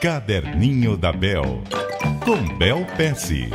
Caderninho da Bel, com Bel Pece.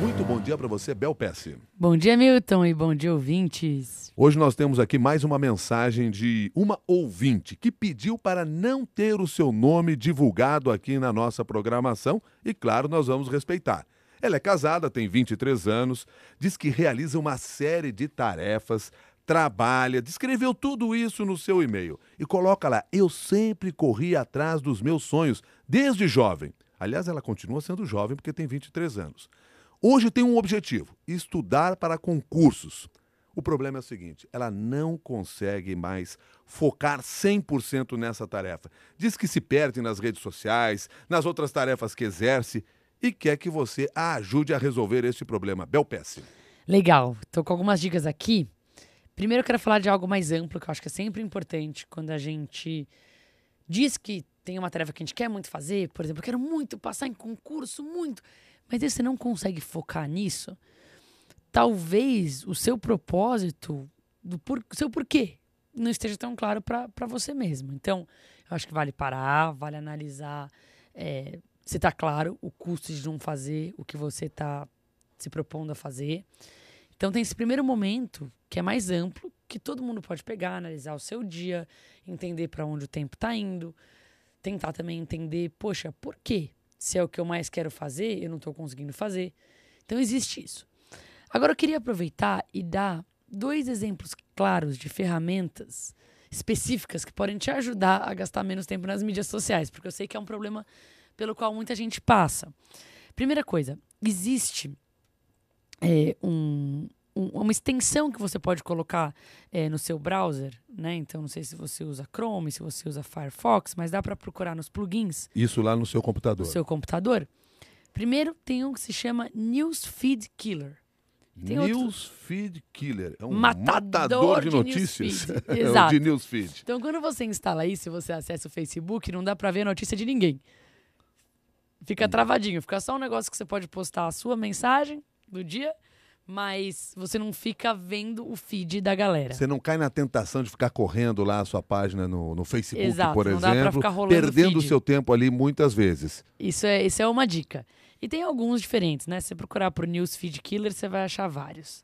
Muito bom dia para você, Bel Pece. Bom dia, Milton, e bom dia, ouvintes. Hoje nós temos aqui mais uma mensagem de uma ouvinte que pediu para não ter o seu nome divulgado aqui na nossa programação e, claro, nós vamos respeitar. Ela é casada, tem 23 anos, diz que realiza uma série de tarefas trabalha, descreveu tudo isso no seu e-mail e coloca lá: Eu sempre corri atrás dos meus sonhos, desde jovem. Aliás, ela continua sendo jovem porque tem 23 anos. Hoje tem um objetivo: estudar para concursos. O problema é o seguinte: ela não consegue mais focar 100% nessa tarefa. Diz que se perde nas redes sociais, nas outras tarefas que exerce e quer que você a ajude a resolver esse problema. Belpéssimo. Legal. Estou com algumas dicas aqui Primeiro eu quero falar de algo mais amplo, que eu acho que é sempre importante quando a gente diz que tem uma tarefa que a gente quer muito fazer, por exemplo, eu quero muito passar em concurso, muito, mas aí você não consegue focar nisso. Talvez o seu propósito, do por, seu porquê, não esteja tão claro para você mesmo. Então, eu acho que vale parar, vale analisar é, se está claro o custo de não fazer o que você está se propondo a fazer. Então tem esse primeiro momento que é mais amplo, que todo mundo pode pegar, analisar o seu dia, entender para onde o tempo está indo, tentar também entender, poxa, por quê? Se é o que eu mais quero fazer, eu não estou conseguindo fazer. Então existe isso. Agora eu queria aproveitar e dar dois exemplos claros de ferramentas específicas que podem te ajudar a gastar menos tempo nas mídias sociais, porque eu sei que é um problema pelo qual muita gente passa. Primeira coisa, existe é, um, um, uma extensão que você pode colocar é, no seu browser, né? Então não sei se você usa Chrome, se você usa Firefox, mas dá para procurar nos plugins. Isso lá no seu computador. No seu computador. Primeiro tem um que se chama News Feed Killer. Tem Feed outro... Killer. É um matador, matador de, de, notícias. É Exato. de newsfeed. Então, quando você instala isso, você acessa o Facebook, não dá para ver a notícia de ninguém. Fica hum. travadinho. Fica só um negócio que você pode postar a sua mensagem do dia, mas você não fica vendo o feed da galera. Você não cai na tentação de ficar correndo lá a sua página no, no Facebook, Exato, por exemplo, perdendo o seu tempo ali muitas vezes. Isso é, isso é uma dica. E tem alguns diferentes, né? Se você procurar por News Feed Killer, você vai achar vários.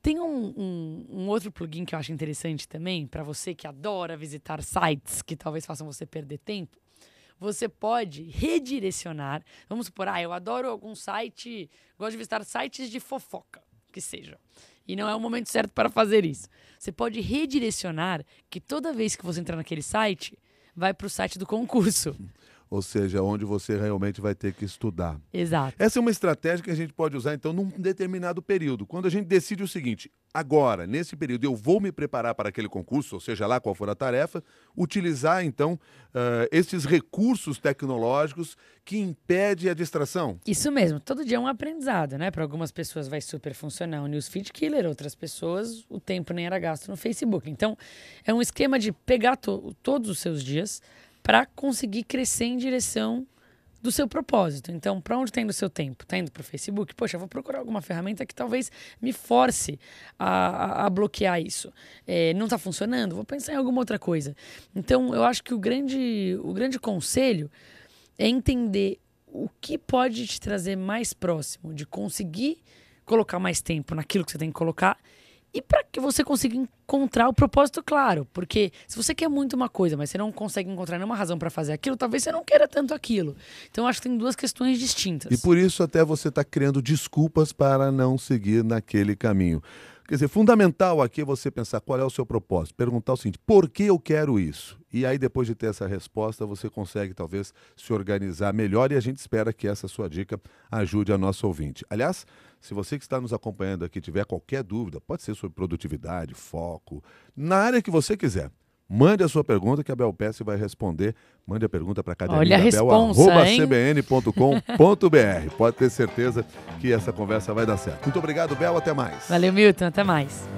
Tem um, um, um outro plugin que eu acho interessante também, para você que adora visitar sites que talvez façam você perder tempo, você pode redirecionar. Vamos supor, ah, eu adoro algum site, gosto de visitar sites de fofoca, que seja. E não é o momento certo para fazer isso. Você pode redirecionar que toda vez que você entrar naquele site, vai para o site do concurso ou seja, onde você realmente vai ter que estudar. Exato. Essa é uma estratégia que a gente pode usar, então, num determinado período. Quando a gente decide o seguinte, agora, nesse período, eu vou me preparar para aquele concurso, ou seja lá qual for a tarefa, utilizar, então, uh, esses recursos tecnológicos que impede a distração. Isso mesmo. Todo dia é um aprendizado, né? Para algumas pessoas vai super funcionar o Newsfeed Killer, outras pessoas o tempo nem era gasto no Facebook. Então, é um esquema de pegar to todos os seus dias, para conseguir crescer em direção do seu propósito. Então, para onde está indo o seu tempo? Está indo para o Facebook? Poxa, vou procurar alguma ferramenta que talvez me force a, a, a bloquear isso. É, não está funcionando? Vou pensar em alguma outra coisa. Então, eu acho que o grande, o grande conselho é entender o que pode te trazer mais próximo de conseguir colocar mais tempo naquilo que você tem que colocar e para que você consiga encontrar o propósito claro, porque se você quer muito uma coisa, mas você não consegue encontrar nenhuma razão para fazer aquilo, talvez você não queira tanto aquilo. Então acho que tem duas questões distintas. E por isso até você está criando desculpas para não seguir naquele caminho. Quer dizer, fundamental aqui é você pensar qual é o seu propósito, perguntar o seguinte: por que eu quero isso? E aí, depois de ter essa resposta, você consegue talvez se organizar melhor e a gente espera que essa sua dica ajude a nossa ouvinte. Aliás, se você que está nos acompanhando aqui tiver qualquer dúvida, pode ser sobre produtividade, foco, na área que você quiser. Mande a sua pergunta que a Belpece vai responder. Mande a pergunta para cbn.com.br. Pode ter certeza que essa conversa vai dar certo. Muito obrigado, Bel. Até mais. Valeu, Milton. Até mais.